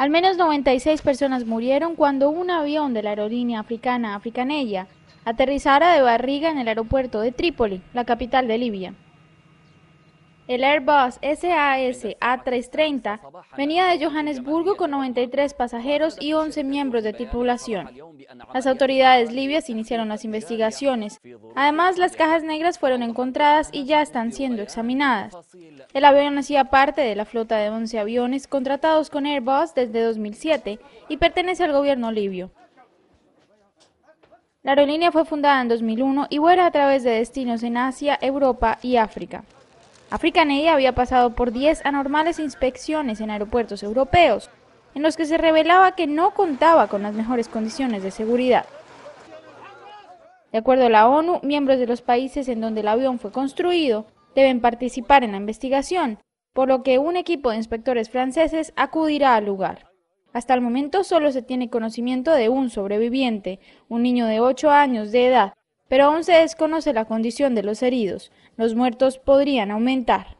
Al menos 96 personas murieron cuando un avión de la aerolínea africana Africanella aterrizara de barriga en el aeropuerto de Trípoli, la capital de Libia. El Airbus SAS A330 venía de Johannesburgo con 93 pasajeros y 11 miembros de tripulación. Las autoridades libias iniciaron las investigaciones. Además, las cajas negras fueron encontradas y ya están siendo examinadas. El avión hacía parte de la flota de 11 aviones contratados con Airbus desde 2007 y pertenece al gobierno libio. La aerolínea fue fundada en 2001 y vuela a través de destinos en Asia, Europa y África. African Air había pasado por 10 anormales inspecciones en aeropuertos europeos, en los que se revelaba que no contaba con las mejores condiciones de seguridad. De acuerdo a la ONU, miembros de los países en donde el avión fue construido deben participar en la investigación, por lo que un equipo de inspectores franceses acudirá al lugar. Hasta el momento solo se tiene conocimiento de un sobreviviente, un niño de 8 años de edad, pero aún se desconoce la condición de los heridos. Los muertos podrían aumentar.